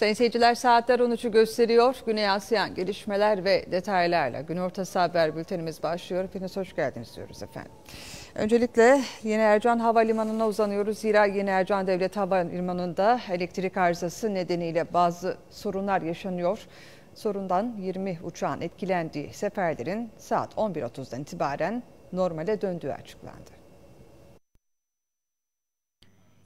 Sayın seyirciler saatler 13'ü gösteriyor. Güney Asya'nın gelişmeler ve detaylarla gün ortası haber bültenimiz başlıyor. Hepiniz hoş geldiniz diyoruz efendim. Öncelikle Yeni Ercan Havalimanı'na uzanıyoruz. Zira Yeni Ercan Devlet Havalimanı'nda elektrik arızası nedeniyle bazı sorunlar yaşanıyor. Sorundan 20 uçağın etkilendiği seferlerin saat 11.30'dan itibaren normale döndüğü açıklandı.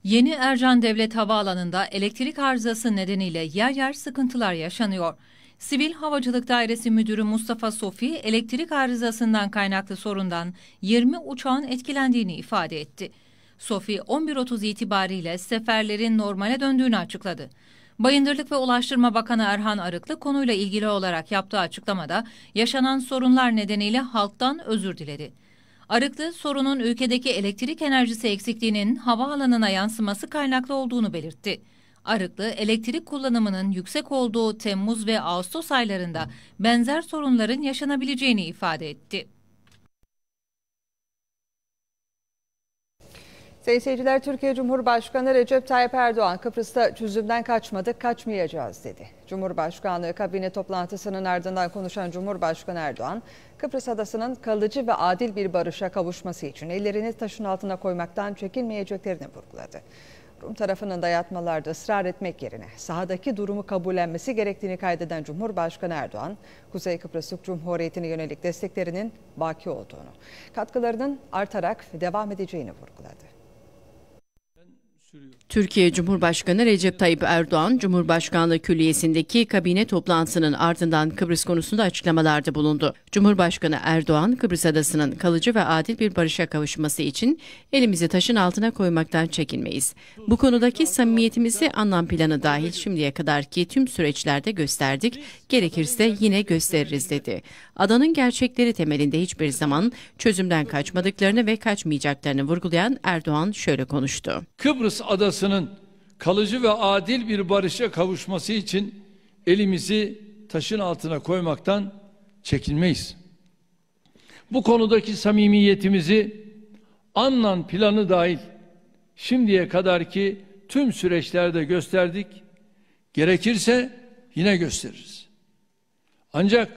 Yeni Ercan Devlet Havaalanı'nda elektrik arızası nedeniyle yer yer sıkıntılar yaşanıyor. Sivil Havacılık Dairesi Müdürü Mustafa Sofi, elektrik arızasından kaynaklı sorundan 20 uçağın etkilendiğini ifade etti. Sofi, 11.30 itibariyle seferlerin normale döndüğünü açıkladı. Bayındırlık ve Ulaştırma Bakanı Erhan Arıklı konuyla ilgili olarak yaptığı açıklamada yaşanan sorunlar nedeniyle halktan özür diledi. Arıklı sorunun ülkedeki elektrik enerjisi eksikliğinin havaalanına yansıması kaynaklı olduğunu belirtti. Arıklı, elektrik kullanımının yüksek olduğu Temmuz ve Ağustos aylarında benzer sorunların yaşanabileceğini ifade etti. Sayın seyirciler, Türkiye Cumhurbaşkanı Recep Tayyip Erdoğan, Kıbrıs'ta çözümden kaçmadık, kaçmayacağız dedi. Cumhurbaşkanlığı kabine toplantısının ardından konuşan Cumhurbaşkanı Erdoğan, Kıbrıs adasının kalıcı ve adil bir barışa kavuşması için ellerini taşın altına koymaktan çekinmeyeceklerini vurguladı. Rum tarafının dayatmalarda ısrar etmek yerine sahadaki durumu kabullenmesi gerektiğini kaydeden Cumhurbaşkanı Erdoğan, Kuzey Kıbrıs Türk Cumhuriyeti'ne yönelik desteklerinin baki olduğunu, katkılarının artarak devam edeceğini vurguladı. Ben sürüyorum. Türkiye Cumhurbaşkanı Recep Tayyip Erdoğan, Cumhurbaşkanlığı Külliyesi'ndeki kabine toplantısının ardından Kıbrıs konusunda açıklamalarda bulundu. Cumhurbaşkanı Erdoğan, Kıbrıs adasının kalıcı ve adil bir barışa kavuşması için elimizi taşın altına koymaktan çekinmeyiz. Bu konudaki samimiyetimizi anlam planı dahil şimdiye kadarki tüm süreçlerde gösterdik, gerekirse yine gösteririz dedi. Adanın gerçekleri temelinde hiçbir zaman çözümden kaçmadıklarını ve kaçmayacaklarını vurgulayan Erdoğan şöyle konuştu. Kıbrıs adası arasının kalıcı ve adil bir barışa kavuşması için elimizi taşın altına koymaktan çekinmeyiz. Bu konudaki samimiyetimizi Annan planı dahil şimdiye kadarki tüm süreçlerde gösterdik. Gerekirse yine gösteririz. Ancak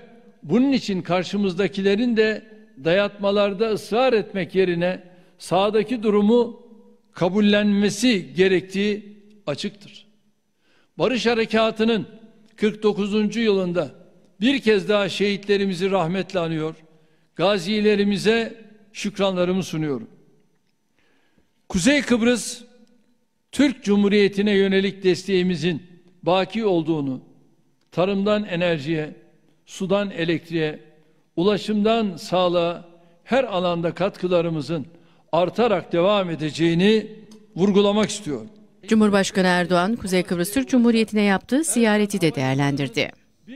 bunun için karşımızdakilerin de dayatmalarda ısrar etmek yerine sağdaki durumu kabullenmesi gerektiği açıktır. Barış Harekatı'nın 49. yılında bir kez daha şehitlerimizi rahmetle anıyor, gazilerimize şükranlarımı sunuyorum. Kuzey Kıbrıs Türk Cumhuriyeti'ne yönelik desteğimizin baki olduğunu, tarımdan enerjiye, sudan elektriğe, ulaşımdan sağlığa her alanda katkılarımızın artarak devam edeceğini vurgulamak istiyorum. Cumhurbaşkanı Erdoğan, Kuzey Kıbrıs Türk Cumhuriyeti'ne yaptığı ziyareti de değerlendirdi.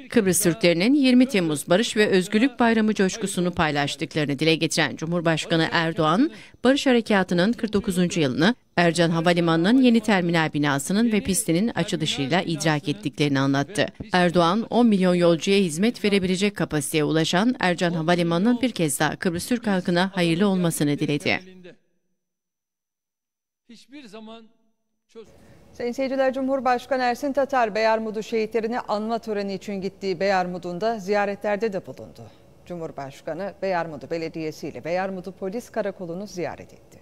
Kıbrıs Türklerinin 20 Temmuz Barış ve Özgürlük Bayramı coşkusunu paylaştıklarını dile getiren Cumhurbaşkanı Erdoğan, Barış Harekatı'nın 49. yılını Ercan Havalimanı'nın yeni terminal binasının ve pistinin açılışıyla idrak ettiklerini anlattı. Erdoğan, 10 milyon yolcuya hizmet verebilecek kapasiteye ulaşan Ercan Havalimanı'nın bir kez daha Kıbrıs Türk halkına hayırlı olmasını diledi hiçbir zaman çöz. Sayın seyirciler Cumhurbaşkanı Ersin Tatar Beyarmudu şehitlerini anma töreni için gittiği Beyarmud'unda ziyaretlerde de bulundu. Cumhurbaşkanı Beyarmudu Belediyesi ile Beyarmudu Polis Karakolu'nu ziyaret etti.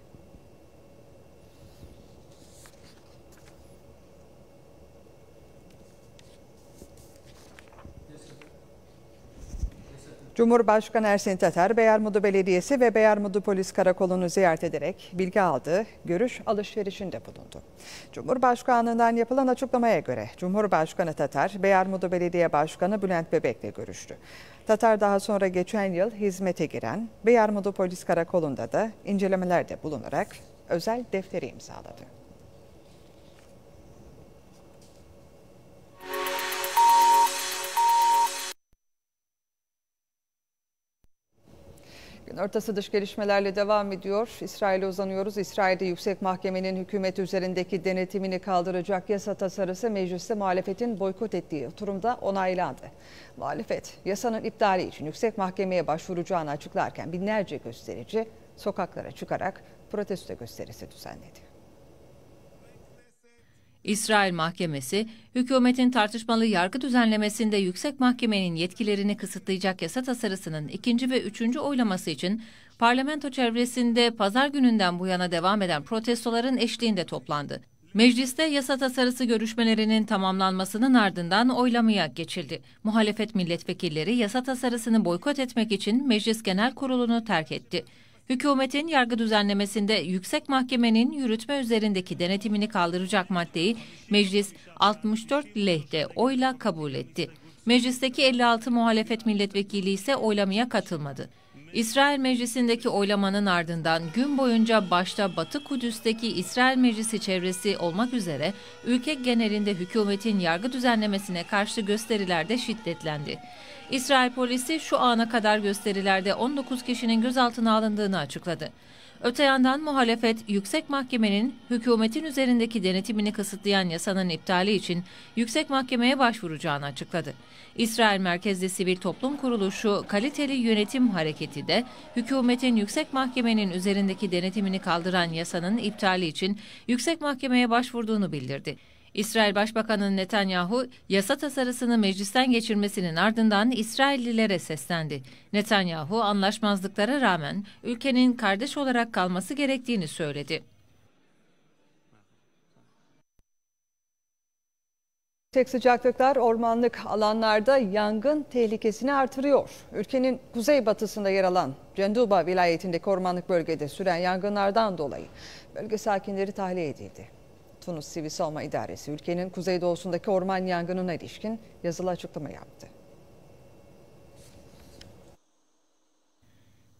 Cumhurbaşkanı Ersin Tatar, Beyermudu Belediyesi ve Beyermudu Polis Karakolu'nu ziyaret ederek bilgi aldı, görüş alışverişinde bulundu. Cumhurbaşkanlığından yapılan açıklamaya göre Cumhurbaşkanı Tatar, Beyermudu Belediye Başkanı Bülent Bebek'le görüştü. Tatar daha sonra geçen yıl hizmete giren Beyermudu Polis Karakolu'nda da incelemelerde bulunarak özel defteri imzaladı. Ortası dış gelişmelerle devam ediyor. İsrail'e uzanıyoruz. İsrail'de yüksek mahkemenin hükümet üzerindeki denetimini kaldıracak yasa tasarısı mecliste muhalefetin boykot ettiği oturumda onaylandı. Muhalefet yasanın iptali için yüksek mahkemeye başvuracağını açıklarken binlerce gösterici sokaklara çıkarak protesto gösterisi düzenledi. İsrail mahkemesi, hükümetin tartışmalı yargı düzenlemesinde yüksek mahkemenin yetkilerini kısıtlayacak yasa tasarısının ikinci ve üçüncü oylaması için parlamento çevresinde pazar gününden bu yana devam eden protestoların eşliğinde toplandı. Mecliste yasa tasarısı görüşmelerinin tamamlanmasının ardından oylamaya geçildi. Muhalefet milletvekilleri yasa tasarısını boykot etmek için Meclis Genel Kurulu'nu terk etti. Hükümetin yargı düzenlemesinde yüksek mahkemenin yürütme üzerindeki denetimini kaldıracak maddeyi meclis 64 lehte oyla kabul etti. Meclisteki 56 muhalefet milletvekili ise oylamaya katılmadı. İsrail Meclisi'ndeki oylamanın ardından gün boyunca başta Batı Kudüs'teki İsrail Meclisi çevresi olmak üzere ülke genelinde hükümetin yargı düzenlemesine karşı gösteriler de şiddetlendi. İsrail polisi şu ana kadar gösterilerde 19 kişinin gözaltına alındığını açıkladı. Öte yandan muhalefet yüksek mahkemenin hükümetin üzerindeki denetimini kısıtlayan yasanın iptali için yüksek mahkemeye başvuracağını açıkladı. İsrail merkezli sivil toplum kuruluşu Kaliteli Yönetim Hareketi de hükümetin yüksek mahkemenin üzerindeki denetimini kaldıran yasanın iptali için yüksek mahkemeye başvurduğunu bildirdi. İsrail Başbakanı Netanyahu yasa tasarısını meclisten geçirmesinin ardından İsraillilere seslendi. Netanyahu anlaşmazlıklara rağmen ülkenin kardeş olarak kalması gerektiğini söyledi. Yüksek sıcaklıklar ormanlık alanlarda yangın tehlikesini artırıyor. Ülkenin kuzeybatısında yer alan Cenduba vilayetindeki ormanlık bölgede süren yangınlardan dolayı bölge sakinleri tahliye edildi. Tunus Sivil Savunma İdaresi ülkenin kuzeydoğusundaki orman yangınına ilişkin yazılı açıklama yaptı.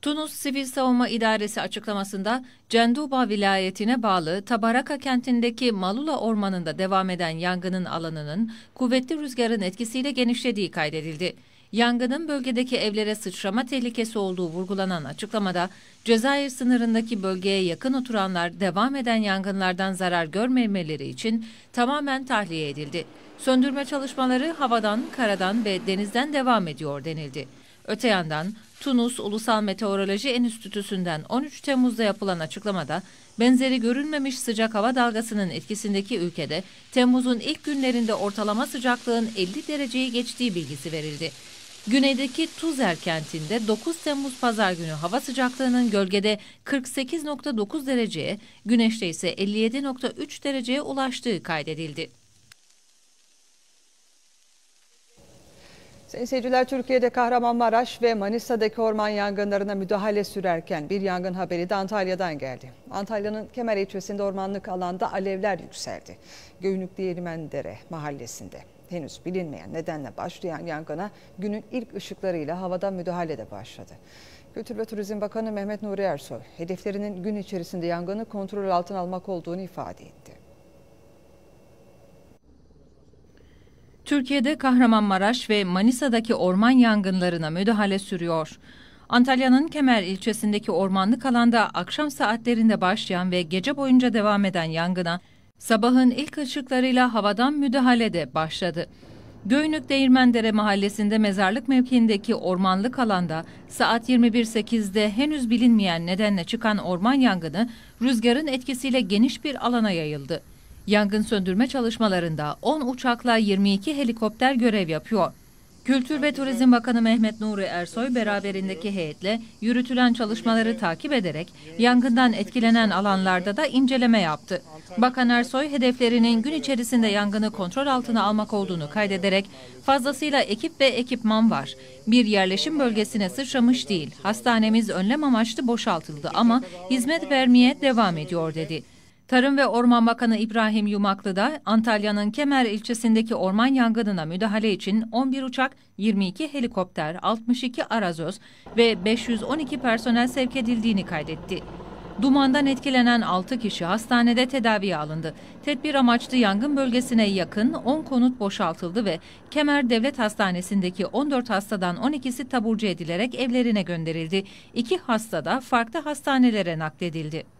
Tunus Sivil Savunma İdaresi açıklamasında Cenduba vilayetine bağlı Tabaraka kentindeki Malula ormanında devam eden yangının alanının kuvvetli rüzgarın etkisiyle genişlediği kaydedildi yangının bölgedeki evlere sıçrama tehlikesi olduğu vurgulanan açıklamada, Cezayir sınırındaki bölgeye yakın oturanlar devam eden yangınlardan zarar görmemeleri için tamamen tahliye edildi. Söndürme çalışmaları havadan, karadan ve denizden devam ediyor denildi. Öte yandan Tunus Ulusal Meteoroloji Enstitüsü'nden 13 Temmuz'da yapılan açıklamada benzeri görülmemiş sıcak hava dalgasının etkisindeki ülkede Temmuz'un ilk günlerinde ortalama sıcaklığın 50 dereceyi geçtiği bilgisi verildi. Güneydeki Tuzer kentinde 9 Temmuz pazar günü hava sıcaklığının gölgede 48.9 dereceye, güneşte ise 57.3 dereceye ulaştığı kaydedildi. Sayın seyirciler Türkiye'de Kahramanmaraş ve Manisa'daki orman yangınlarına müdahale sürerken bir yangın haberi de Antalya'dan geldi. Antalya'nın Kemer ilçesinde ormanlık alanda alevler yükseldi. Göynüklü Yerimen Dere mahallesinde henüz bilinmeyen nedenle başlayan yangına günün ilk ışıklarıyla havadan müdahale de başladı. Kültür ve Turizm Bakanı Mehmet Nuri Ersoy, hedeflerinin gün içerisinde yangını kontrol altına almak olduğunu ifade etti. Türkiye'de Kahramanmaraş ve Manisa'daki orman yangınlarına müdahale sürüyor. Antalya'nın Kemer ilçesindeki ormanlık alanda akşam saatlerinde başlayan ve gece boyunca devam eden yangına Sabahın ilk ışıklarıyla havadan müdahale de başladı. Göynük Değirmendere mahallesinde mezarlık mevkiindeki ormanlık alanda saat 21.08'de henüz bilinmeyen nedenle çıkan orman yangını rüzgarın etkisiyle geniş bir alana yayıldı. Yangın söndürme çalışmalarında 10 uçakla 22 helikopter görev yapıyor. Kültür ve Turizm Bakanı Mehmet Nuri Ersoy beraberindeki heyetle yürütülen çalışmaları takip ederek yangından etkilenen alanlarda da inceleme yaptı. Bakan Ersoy hedeflerinin gün içerisinde yangını kontrol altına almak olduğunu kaydederek fazlasıyla ekip ve ekipman var. Bir yerleşim bölgesine sıçramış değil. Hastanemiz önlem amaçlı boşaltıldı ama hizmet vermeye devam ediyor dedi. Tarım ve Orman Bakanı İbrahim Yumaklı da Antalya'nın Kemer ilçesindeki orman yangınına müdahale için 11 uçak, 22 helikopter, 62 arazöz ve 512 personel sevk edildiğini kaydetti. Dumandan etkilenen 6 kişi hastanede tedaviye alındı. Tedbir amaçlı yangın bölgesine yakın 10 konut boşaltıldı ve Kemer Devlet Hastanesi'ndeki 14 hastadan 12'si taburcu edilerek evlerine gönderildi. 2 hasta da farklı hastanelere nakledildi.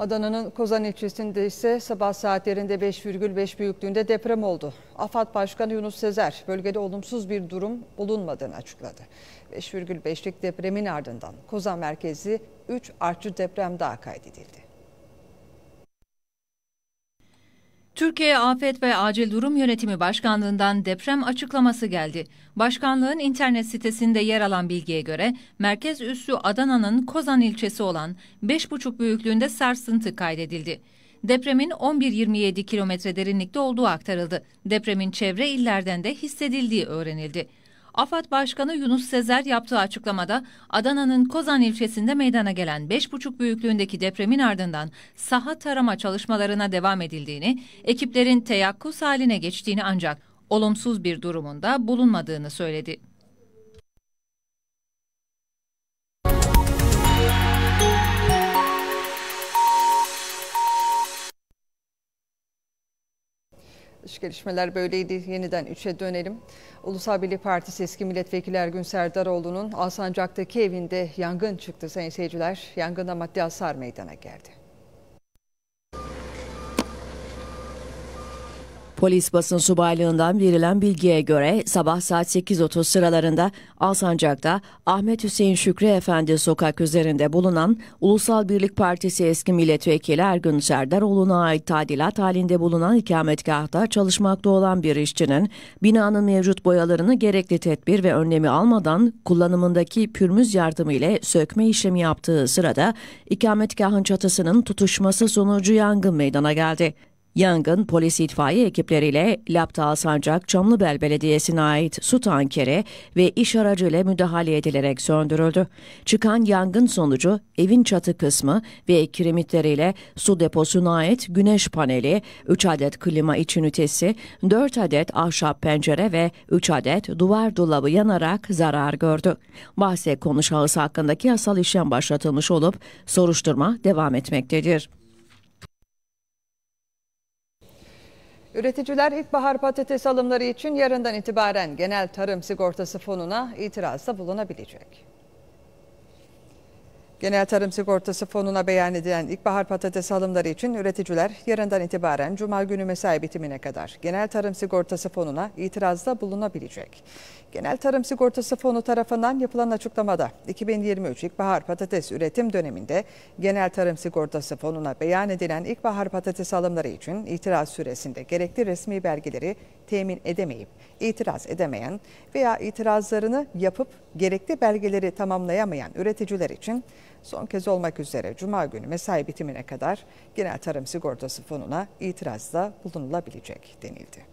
Adana'nın Kozan ilçesinde ise sabah saatlerinde 5,5 büyüklüğünde deprem oldu. AFAD Başkanı Yunus Sezer bölgede olumsuz bir durum bulunmadığını açıkladı. 5,5'lik depremin ardından Kozan merkezi 3 artçı deprem daha kaydedildi. Türkiye Afet ve Acil Durum Yönetimi Başkanlığından deprem açıklaması geldi. Başkanlığın internet sitesinde yer alan bilgiye göre merkez üssü Adana'nın Kozan ilçesi olan 5,5 büyüklüğünde sarsıntı kaydedildi. Depremin 11.27 kilometre derinlikte olduğu aktarıldı. Depremin çevre illerden de hissedildiği öğrenildi. AFAD Başkanı Yunus Sezer yaptığı açıklamada Adana'nın Kozan ilçesinde meydana gelen 5,5 büyüklüğündeki depremin ardından saha tarama çalışmalarına devam edildiğini, ekiplerin teyakkuz haline geçtiğini ancak olumsuz bir durumunda bulunmadığını söyledi. Dış gelişmeler böyleydi. Yeniden 3'e dönelim. Ulusal Birlik Partisi eski milletvekili Ergün Serdaroğlu'nun Alsancak'taki evinde yangın çıktı sayın seyirciler. Yangında maddi hasar meydana geldi. Polis basın subaylığından verilen bilgiye göre sabah saat 8.30 sıralarında Alsancak'ta Ahmet Hüseyin Şükrü Efendi sokak üzerinde bulunan Ulusal Birlik Partisi eski milletvekili Ergün Serdaroğlu'na ait tadilat halinde bulunan ikametgahta çalışmakta olan bir işçinin binanın mevcut boyalarını gerekli tedbir ve önlemi almadan kullanımındaki pürmüz yardımı ile sökme işlemi yaptığı sırada ikametgahın çatısının tutuşması sonucu yangın meydana geldi. Yangın polis itfaiye ekipleriyle Laptal Sancak Çamlıbel Belediyesi'ne ait su tankeri ve iş aracıyla müdahale edilerek söndürüldü. Çıkan yangın sonucu evin çatı kısmı ve kiremitleriyle su deposuna ait güneş paneli, 3 adet klima iç ünitesi, 4 adet ahşap pencere ve 3 adet duvar dolabı yanarak zarar gördü. Bahse konu şahıs hakkındaki yasal işlem başlatılmış olup soruşturma devam etmektedir. Üreticiler ilkbahar patates alımları için yarından itibaren genel tarım sigortası fonuna itirazda bulunabilecek. Genel Tarım Sigortası Fonu'na beyan edilen ilkbahar patates alımları için üreticiler yarından itibaren Cuma günü mesai bitimine kadar Genel Tarım Sigortası Fonu'na itirazda bulunabilecek. Genel Tarım Sigortası Fonu tarafından yapılan açıklamada 2023 ilkbahar patates üretim döneminde Genel Tarım Sigortası Fonu'na beyan edilen ilkbahar patates alımları için itiraz süresinde gerekli resmi belgeleri temin edemeyip itiraz edemeyen veya itirazlarını yapıp gerekli belgeleri tamamlayamayan üreticiler için son kez olmak üzere Cuma günü mesai bitimine kadar genel tarım sigortası fonuna itirazda bulunulabilecek denildi.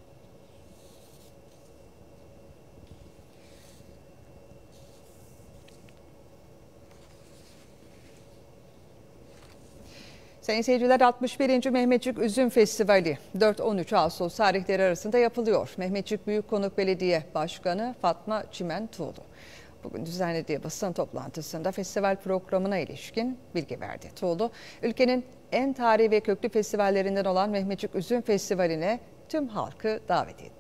Sayın seyirciler 61. Mehmetçik Üzüm Festivali 4-13 Ağustos tarihleri arasında yapılıyor. Mehmetçik Büyükkonuk Belediye Başkanı Fatma Çimen Tuğlu bugün düzenlediği basın toplantısında festival programına ilişkin bilgi verdi. Tuğlu, ülkenin en tarihi ve köklü festivallerinden olan Mehmetçik Üzüm Festivali'ne tüm halkı davet etti.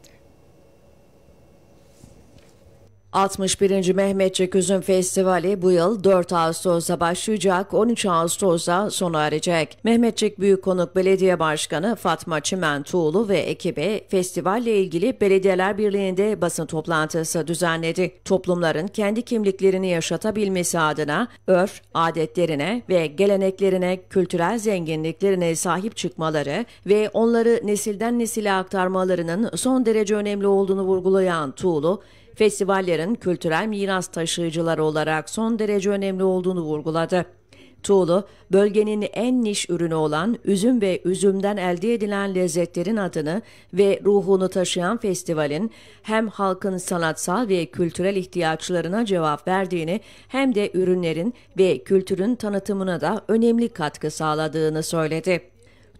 61. Mehmetçik Üzüm Festivali bu yıl 4 Ağustos'ta başlayacak, 13 Ağustos'ta sona erecek. Mehmetçik Büyükkonuk Belediye Başkanı Fatma Çimen Tuğlu ve ekibi festivalle ilgili Belediyeler Birliği'nde basın toplantısı düzenledi. Toplumların kendi kimliklerini yaşatabilmesi adına örf, adetlerine ve geleneklerine, kültürel zenginliklerine sahip çıkmaları ve onları nesilden nesile aktarmalarının son derece önemli olduğunu vurgulayan Tuğlu, festivallerin kültürel miras taşıyıcıları olarak son derece önemli olduğunu vurguladı. Tuğlu, bölgenin en niş ürünü olan üzüm ve üzümden elde edilen lezzetlerin adını ve ruhunu taşıyan festivalin hem halkın sanatsal ve kültürel ihtiyaçlarına cevap verdiğini hem de ürünlerin ve kültürün tanıtımına da önemli katkı sağladığını söyledi.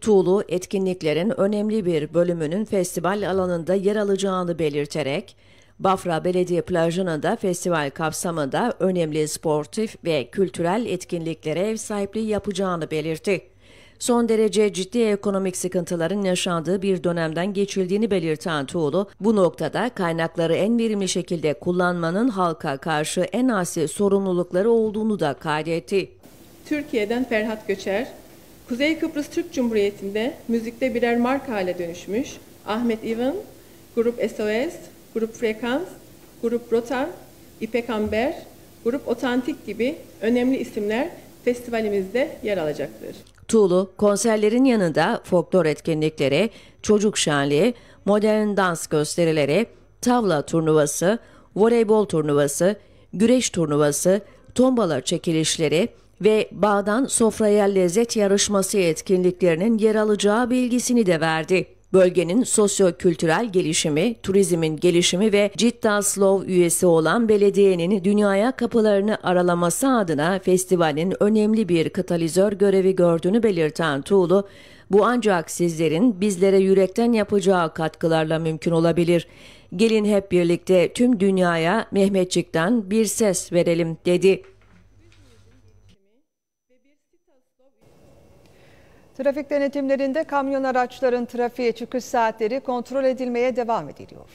Tuğlu etkinliklerin önemli bir bölümünün festival alanında yer alacağını belirterek Bafra Belediye Plajı'na da festival kapsamında önemli sportif ve kültürel etkinliklere ev sahipliği yapacağını belirtti. Son derece ciddi ekonomik sıkıntıların yaşandığı bir dönemden geçildiğini belirten Tuğlu, bu noktada kaynakları en verimli şekilde kullanmanın halka karşı en asil sorumlulukları olduğunu da kaydetti. Türkiye'den Ferhat Göçer, Kuzey Kıbrıs Türk Cumhuriyeti'nde müzikte birer marka hale dönüşmüş Ahmet İvan, Grup SOS, Grup Frekans, Grup Rotan, İpek Amber, Grup Otantik gibi önemli isimler festivalimizde yer alacaktır. Tuğlu konserlerin yanında folklor etkinliklere, çocuk şenliği, modern dans gösterileri, tavla turnuvası, voleybol turnuvası, güreş turnuvası, tombala çekilişleri ve bağdan sofraya lezzet yarışması etkinliklerinin yer alacağı bilgisini de verdi. Bölgenin sosyo-kültürel gelişimi, turizmin gelişimi ve Cidda Slow üyesi olan belediyenin dünyaya kapılarını aralaması adına festivalin önemli bir katalizör görevi gördüğünü belirten Tuğlu, bu ancak sizlerin bizlere yürekten yapacağı katkılarla mümkün olabilir. Gelin hep birlikte tüm dünyaya Mehmetçik'ten bir ses verelim dedi. Trafik denetimlerinde kamyon araçların trafiğe çıkış saatleri kontrol edilmeye devam ediliyor.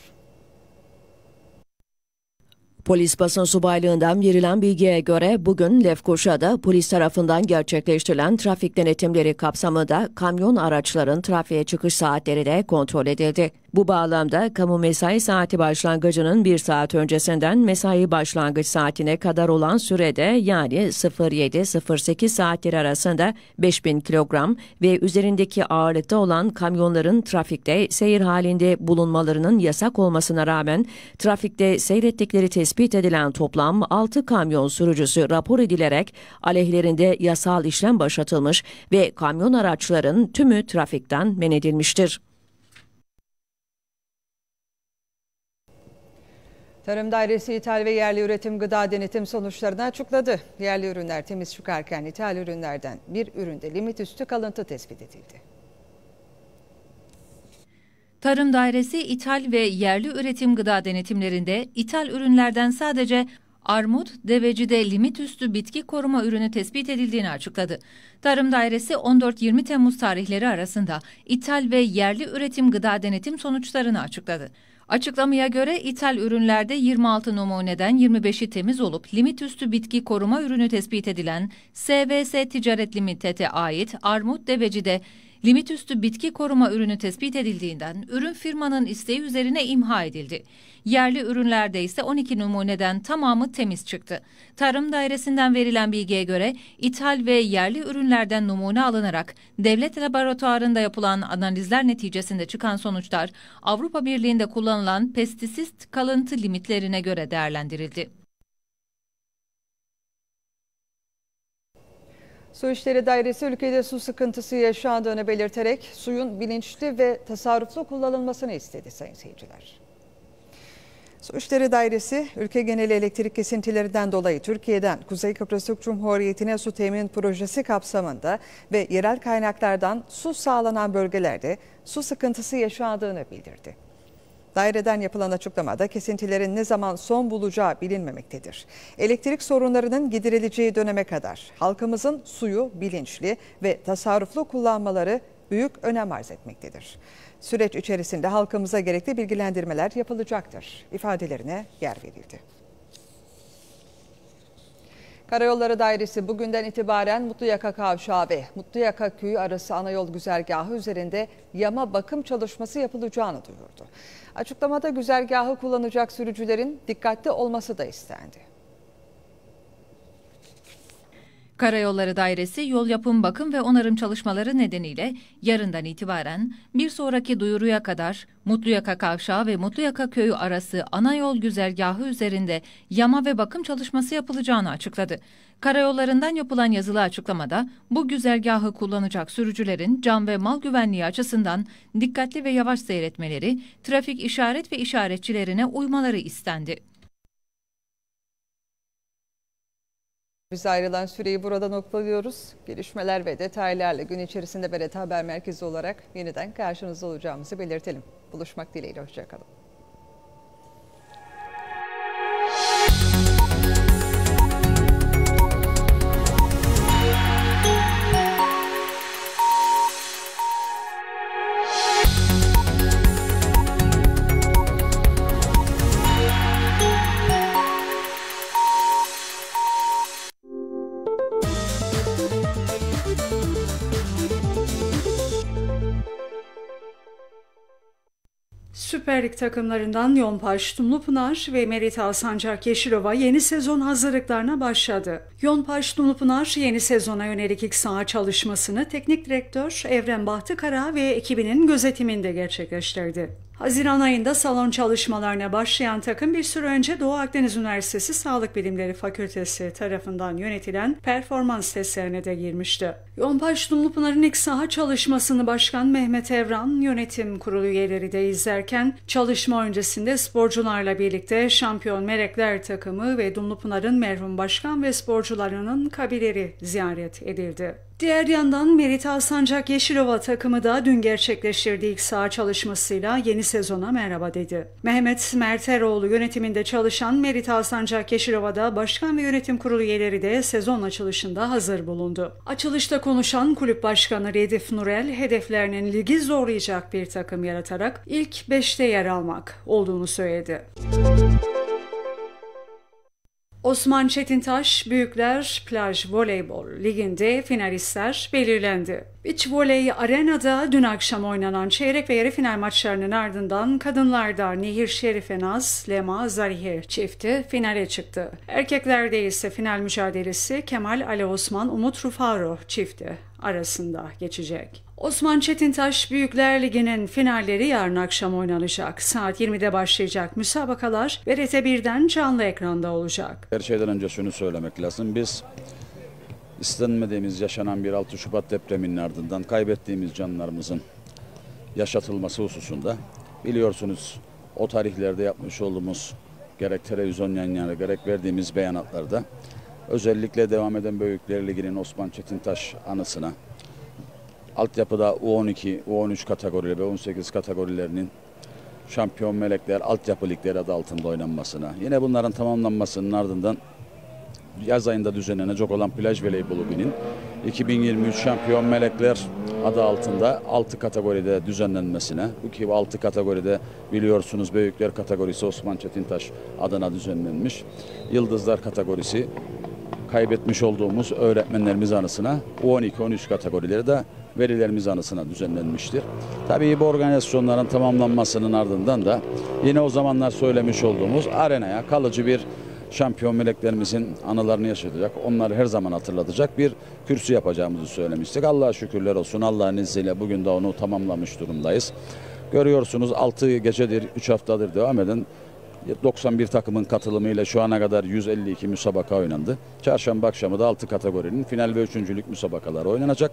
Polis basın subaylığından verilen bilgiye göre bugün Lefkoşa'da polis tarafından gerçekleştirilen trafik denetimleri kapsamında kamyon araçların trafiğe çıkış saatleri de kontrol edildi. Bu bağlamda kamu mesai saati başlangıcının bir saat öncesinden mesai başlangıç saatine kadar olan sürede yani 07-08 saatleri arasında 5000 kilogram ve üzerindeki ağırlıkta olan kamyonların trafikte seyir halinde bulunmalarının yasak olmasına rağmen trafikte seyrettikleri tespit edilen toplam 6 kamyon sürücüsü rapor edilerek aleyhlerinde yasal işlem başlatılmış ve kamyon araçların tümü trafikten men edilmiştir. Tarım Dairesi ithal ve yerli üretim gıda denetim sonuçlarını açıkladı. Yerli ürünler temiz çıkarken ithal ürünlerden bir üründe limit üstü kalıntı tespit edildi. Tarım Dairesi ithal ve yerli üretim gıda denetimlerinde ithal ürünlerden sadece armut, devecide limit üstü bitki koruma ürünü tespit edildiğini açıkladı. Tarım Dairesi 14-20 Temmuz tarihleri arasında ithal ve yerli üretim gıda denetim sonuçlarını açıkladı. Açıklamaya göre ithal ürünlerde 26 numuneden 25'i temiz olup limit üstü bitki koruma ürünü tespit edilen SVS Ticaret Limited'e ait Armut Deveci'de Limit üstü bitki koruma ürünü tespit edildiğinden ürün firmanın isteği üzerine imha edildi. Yerli ürünlerde ise 12 numuneden tamamı temiz çıktı. Tarım Dairesi'nden verilen bilgiye göre ithal ve yerli ürünlerden numune alınarak devlet laboratuvarında yapılan analizler neticesinde çıkan sonuçlar Avrupa Birliği'nde kullanılan pestisit kalıntı limitlerine göre değerlendirildi. Su İşleri Dairesi ülkede su sıkıntısı yaşandığını belirterek suyun bilinçli ve tasarruflu kullanılmasını istedi sayın seyirciler. Su İşleri Dairesi, ülke geneli elektrik kesintilerinden dolayı Türkiye'den Kuzey Kıbrıs Türk Cumhuriyeti'ne su temin projesi kapsamında ve yerel kaynaklardan su sağlanan bölgelerde su sıkıntısı yaşandığını bildirdi. Daireden yapılan açıklamada kesintilerin ne zaman son bulacağı bilinmemektedir. Elektrik sorunlarının giderileceği döneme kadar halkımızın suyu bilinçli ve tasarruflu kullanmaları büyük önem arz etmektedir. Süreç içerisinde halkımıza gerekli bilgilendirmeler yapılacaktır ifadelerine yer verildi. Karayolları Dairesi bugünden itibaren Mutluyaka Kavşağı ve Mutluyaka Köyü arası ana yol güzergahı üzerinde yama bakım çalışması yapılacağını duyurdu. Açıklamada güzergahı kullanacak sürücülerin dikkatli olması da istendi. Karayolları Dairesi yol yapım bakım ve onarım çalışmaları nedeniyle yarından itibaren bir sonraki duyuruya kadar Mutluyaka Kavşağı ve Mutluyaka Köyü arası ana yol güzergahı üzerinde yama ve bakım çalışması yapılacağını açıkladı. Karayollarından yapılan yazılı açıklamada bu güzergahı kullanacak sürücülerin can ve mal güvenliği açısından dikkatli ve yavaş seyretmeleri, trafik işaret ve işaretçilerine uymaları istendi. Biz ayrılan süreyi burada noktalıyoruz. Gelişmeler ve detaylarla gün içerisinde Beret Haber Merkezi olarak yeniden karşınızda olacağımızı belirtelim. Buluşmak dileğiyle, hoşçakalın. Süper Lig takımlarından Yonpaş Pınar ve Merita Sancak Yeşilova yeni sezon hazırlıklarına başladı. Yonpaş Pınar yeni sezona yönelik ilk saha çalışmasını teknik direktör Evren Bahtıkara ve ekibinin gözetiminde gerçekleştirdi. Haziran ayında salon çalışmalarına başlayan takım bir süre önce Doğu Akdeniz Üniversitesi Sağlık Bilimleri Fakültesi tarafından yönetilen performans testlerine de girmişti. Yonpaş Dumlupınar'ın ilk saha çalışmasını Başkan Mehmet Evran yönetim kurulu üyeleri de izlerken çalışma öncesinde sporcularla birlikte şampiyon melekler takımı ve Dumlupınar'ın merhum başkan ve sporcularının kabileri ziyaret edildi. Diğer yandan Merit Alsancak Yeşilova takımı da dün gerçekleştirdiği ilk saha çalışmasıyla yeni sezona merhaba dedi. Mehmet Merteroğlu yönetiminde çalışan Merit Alsancak Yeşilova'da başkan ve yönetim kurulu üyeleri de sezon açılışında hazır bulundu. Açılışta konuşan kulüp başkanı Redif Nurel hedeflerinin ligi zorlayacak bir takım yaratarak ilk 5'te yer almak olduğunu söyledi. Müzik Osman Çetintaş Büyükler Plaj Voleybol Ligi'nde finalistler belirlendi. Beach Voley Arena'da dün akşam oynanan çeyrek ve yarı final maçlarının ardından kadınlarda Nehir Şerife Naz, Lema Zarihe çifti finale çıktı. Erkeklerde ise final mücadelesi Kemal Ali Osman Umut Rufaro çifti arasında geçecek. Osman Çetintaş Büyükler Ligi'nin finalleri yarın akşam oynanacak. Saat 20'de başlayacak müsabakalar BRT 1'den canlı ekranda olacak. Her şeyden önce şunu söylemek lazım. Biz istenmediğimiz yaşanan bir 6 Şubat depreminin ardından kaybettiğimiz canlarımızın yaşatılması hususunda biliyorsunuz o tarihlerde yapmış olduğumuz gerek televizyon yayınlarına gerek verdiğimiz beyanatlarda özellikle devam eden Büyükler Ligi'nin Osman Çetintaş anısına Altyapıda U12, U13 kategorileri ve U18 kategorilerinin şampiyon melekler altyapı ligleri adı altında oynanmasına. Yine bunların tamamlanmasının ardından yaz ayında düzenlenecek olan plaj Voleybolu voleybolunun 2023 şampiyon melekler adı altında 6 kategoride düzenlenmesine. Bu ki 6 kategoride biliyorsunuz büyükler kategorisi Osman Çetintaş adına düzenlenmiş. Yıldızlar kategorisi kaybetmiş olduğumuz öğretmenlerimiz anısına U12-13 kategorileri de Verilerimiz anısına düzenlenmiştir. Tabii bu organizasyonların tamamlanmasının ardından da yine o zamanlar söylemiş olduğumuz arenaya kalıcı bir şampiyon meleklerimizin anılarını yaşatacak, onları her zaman hatırlatacak bir kürsü yapacağımızı söylemiştik. Allah'a şükürler olsun. Allah'ın izniyle bugün de onu tamamlamış durumdayız. Görüyorsunuz 6 gecedir, 3 haftadır devam eden 91 takımın katılımıyla şu ana kadar 152 müsabaka oynandı. Çarşamba akşamı da 6 kategorinin final ve üçüncülük müsabakaları oynanacak.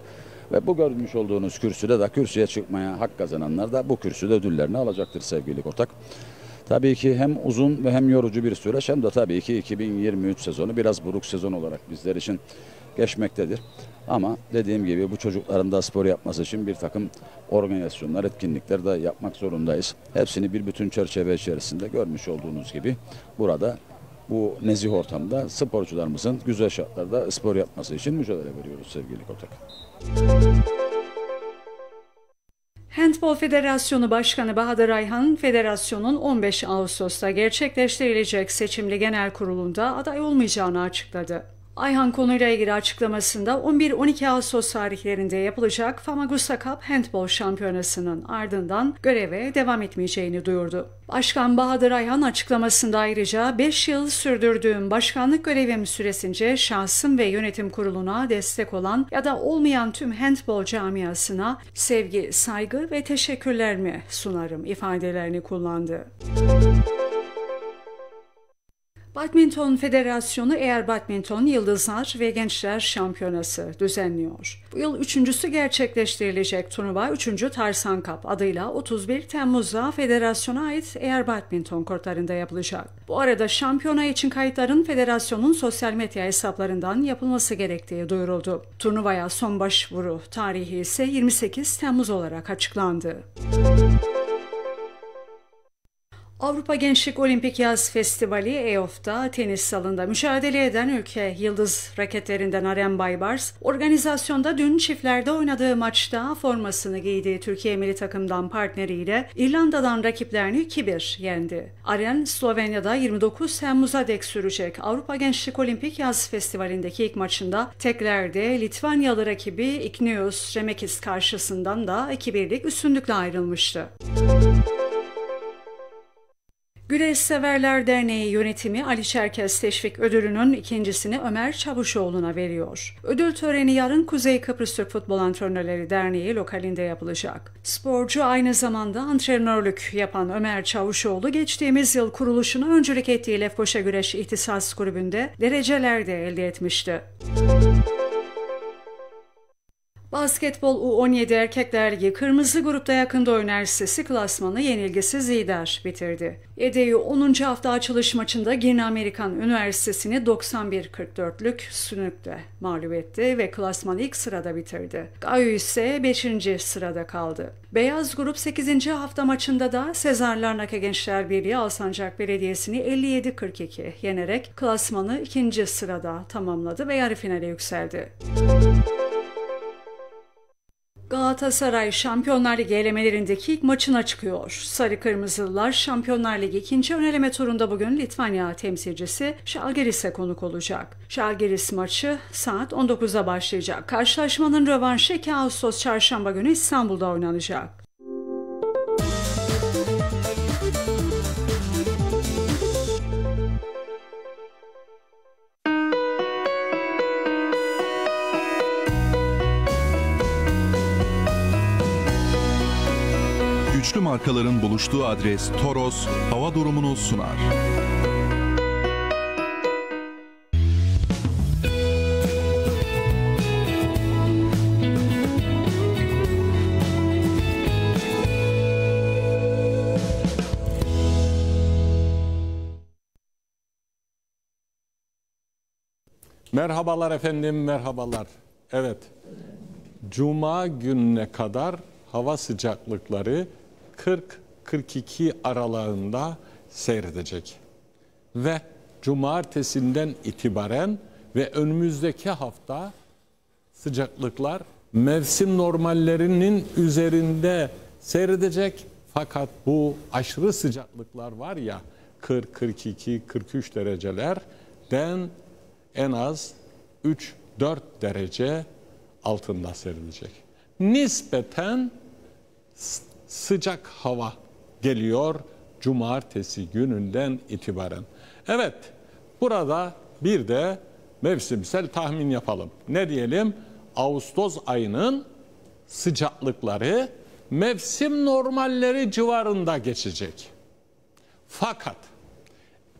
Ve bu görmüş olduğunuz kürsüde de kürsüye çıkmaya hak kazananlar da bu kürsüde ödüllerini alacaktır sevgili Kotak. Tabii ki hem uzun ve hem yorucu bir süreç hem de tabii ki 2023 sezonu biraz buruk sezon olarak bizler için geçmektedir. Ama dediğim gibi bu çocukların da spor yapması için bir takım organizasyonlar, etkinlikler de yapmak zorundayız. Hepsini bir bütün çerçeve içerisinde görmüş olduğunuz gibi burada bu nezih ortamda sporcularımızın güzel şartlarda spor yapması için mücadele veriyoruz sevgili Kotak. Handball Federasyonu Başkanı Bahadır Ayhan, federasyonun 15 Ağustos'ta gerçekleştirilecek seçimli genel kurulunda aday olmayacağını açıkladı. Ayhan konuyla ilgili açıklamasında 11-12 Ağustos tarihlerinde yapılacak Famagusta Cup Handball Şampiyonası'nın ardından göreve devam etmeyeceğini duyurdu. Başkan Bahadır Ayhan açıklamasında ayrıca 5 yıl sürdürdüğüm başkanlık görevim süresince şahsım ve yönetim kuruluna destek olan ya da olmayan tüm handball camiasına sevgi, saygı ve teşekkürlerimi sunarım ifadelerini kullandı. Müzik Badminton Federasyonu eğer badminton yıldızlar ve gençler şampiyonası düzenliyor. Bu yıl üçüncüsü gerçekleştirilecek turnuva 3. Tarsan Cup adıyla 31 Temmuz'da federasyona ait eğer badminton kortlarında yapılacak. Bu arada şampiyona için kayıtların federasyonun sosyal medya hesaplarından yapılması gerektiği duyuruldu. Turnuvaya son başvuru tarihi ise 28 Temmuz olarak açıklandı. Müzik Avrupa Gençlik Olimpik Yaz Festivali EOF'da tenis salında mücadele eden ülke yıldız raketlerinden Aren Baybars, organizasyonda dün çiftlerde oynadığı maçta formasını giydiği Türkiye milli takımdan partneriyle İrlanda'dan rakiplerini 2-1 yendi. Aren, Slovenya'da 29 Temmuz'a dek sürecek Avrupa Gençlik Olimpik Yaz Festivali'ndeki ilk maçında teklerde Litvanyalı rakibi Ignius Remekis karşısından da 2-1'lik üstünlükle ayrılmıştı. Müzik Güreşseverler Derneği yönetimi Ali Çerkez Teşvik Ödülü'nün ikincisini Ömer Çavuşoğlu'na veriyor. Ödül töreni yarın Kuzey Kıbrıs Türk Futbol Antrenörleri Derneği lokalinde yapılacak. Sporcu aynı zamanda antrenörlük yapan Ömer Çavuşoğlu geçtiğimiz yıl kuruluşuna öncülük ettiği Lefkoşa Güreş İhtisas Kulübü'nde dereceler de elde etmişti. Müzik Basketbol U17 Erkekler Ligi Kırmızı Grup'ta yakında üniversitesi klasmanı yenilgisiz lider bitirdi. EDU 10. hafta açılış maçında Girne Amerikan Üniversitesi'ni 91-44'lük sünükle mağlup etti ve klasmanı ilk sırada bitirdi. Gayu ise 5. sırada kaldı. Beyaz Grup 8. hafta maçında da Sezar Larnaka Gençler Birliği Alsancak Belediyesi'ni 57-42 yenerek klasmanı 2. sırada tamamladı ve yarı finale yükseldi. Müzik Galatasaray Şampiyonlar Ligi elemelerindeki ilk maçına çıkıyor. Sarı Kırmızılılar Şampiyonlar Ligi ikinci öneleme turunda bugün Litvanya temsilcisi Şalgiris'e konuk olacak. Şalgiris maçı saat 19'a başlayacak. Karşılaşmanın rövanşı 2 Ağustos çarşamba günü İstanbul'da oynanacak. markaların buluştuğu adres Toros hava durumunu sunar. Merhabalar efendim, merhabalar. Evet, Cuma gününe kadar hava sıcaklıkları 40-42 aralığında seyredecek. Ve cumartesinden itibaren ve önümüzdeki hafta sıcaklıklar mevsim normallerinin üzerinde seyredecek. Fakat bu aşırı sıcaklıklar var ya 40, 42, 43 derecelerden en az 3-4 derece altında seyredecek. Nispeten sıcak hava geliyor cumartesi gününden itibaren. Evet, burada bir de mevsimsel tahmin yapalım. Ne diyelim? Ağustos ayının sıcaklıkları mevsim normalleri civarında geçecek. Fakat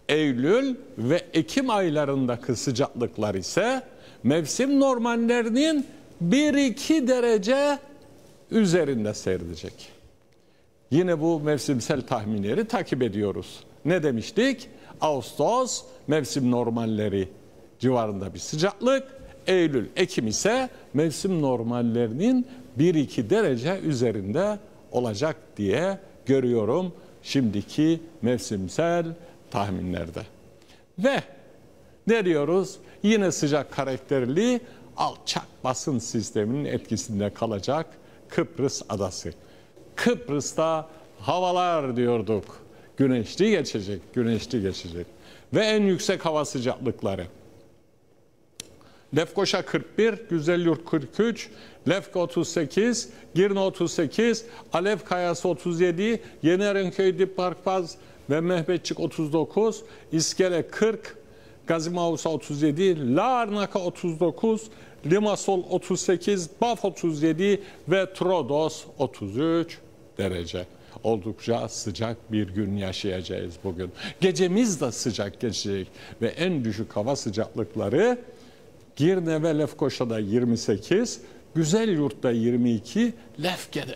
Eylül ve Ekim aylarındaki sıcaklıklar ise mevsim normallerinin 1-2 derece üzerinde seyredecek. Yine bu mevsimsel tahminleri takip ediyoruz. Ne demiştik? Ağustos mevsim normalleri civarında bir sıcaklık. Eylül, Ekim ise mevsim normallerinin 1-2 derece üzerinde olacak diye görüyorum şimdiki mevsimsel tahminlerde. Ve ne diyoruz? Yine sıcak karakterli alçak basın sisteminin etkisinde kalacak Kıbrıs adası. Kıbrıs'ta havalar diyorduk. Güneşli geçecek, güneşli geçecek. Ve en yüksek hava sıcaklıkları. Lefkoşa 41, Güzelyurt 43, Lefka 38, Girne 38, Alev Kayası 37, Yeni Erenköy Park Paz ve Mehmetçik 39, İskele 40, Gazimavusa 37, Larnaka 39, Limassol 38, Baf 37 ve Trodos 33 derece. Oldukça sıcak bir gün yaşayacağız bugün. Gecemiz de sıcak geçecek ve en düşük hava sıcaklıkları Girne ve Lefkoşa'da 28, Güzel Yurt'ta 22, Lefke'de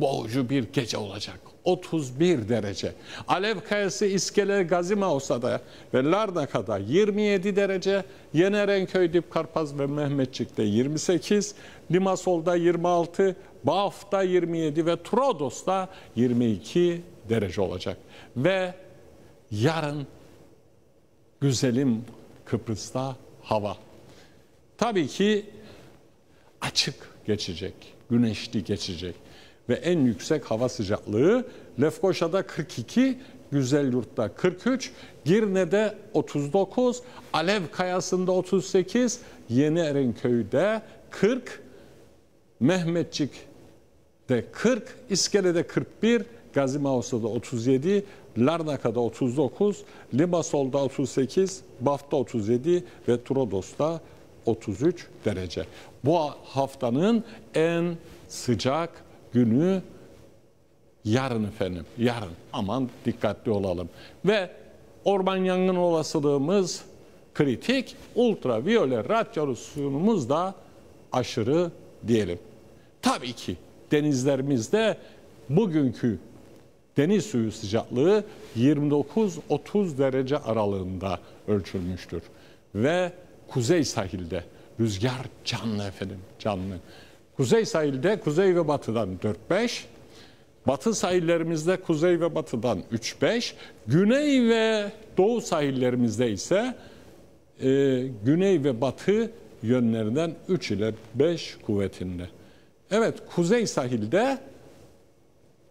boğucu bir gece olacak. 31 derece. Alev Kayası, İskele, Gazimaosa'da ve Larnaka'da 27 derece, Yenerenköy, Dipkarpaz ve Mehmetçik'te 28, Limasol'da 26, Baaf'ta 27 ve Trodos'ta 22 derece olacak. Ve yarın güzelim Kıbrıs'ta hava. Tabii ki açık geçecek, güneşli geçecek ve en yüksek hava sıcaklığı Lefkoşa'da 42, Güzelyurt'ta 43, Girne'de 39, Alev Kayası'nda 38, Yeni Erenköy'de 40, Mehmetçik'de 40, İskele'de 41, Gazi Mağusa'da 37, Larnaka'da 39, Limasol'da 38, Baf'ta 37 ve Trodos'ta 33 derece. Bu haftanın en sıcak günü yarın efendim, yarın. Aman dikkatli olalım. Ve orman yangın olasılığımız kritik, ultraviyole radyasyonumuz da aşırı diyelim. Tabii ki denizlerimizde bugünkü deniz suyu sıcaklığı 29-30 derece aralığında ölçülmüştür. Ve kuzey sahilde rüzgar canlı efendim, canlı. Kuzey sahilde kuzey ve batıdan 4-5. Batı sahillerimizde kuzey ve batıdan 3-5. Güney ve doğu sahillerimizde ise e, güney ve batı yönlerinden 3 ile 5 kuvvetinde. Evet kuzey sahilde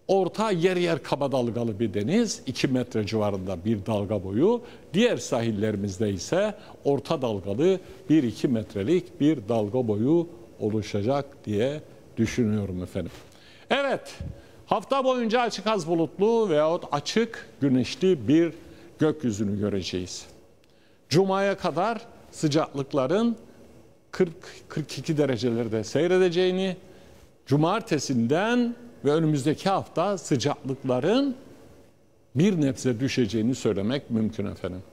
orta yer yer kaba dalgalı bir deniz 2 metre civarında bir dalga boyu. Diğer sahillerimizde ise orta dalgalı 1-2 metrelik bir dalga boyu oluşacak diye düşünüyorum efendim. Evet, hafta boyunca açık az bulutlu veyahut açık güneşli bir gökyüzünü göreceğiz. Cuma'ya kadar sıcaklıkların 40-42 derecelerde seyredeceğini, cumartesinden ve önümüzdeki hafta sıcaklıkların bir nebze düşeceğini söylemek mümkün efendim.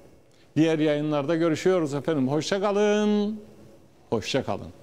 Diğer yayınlarda görüşüyoruz efendim. Hoşça kalın. Hoşça kalın.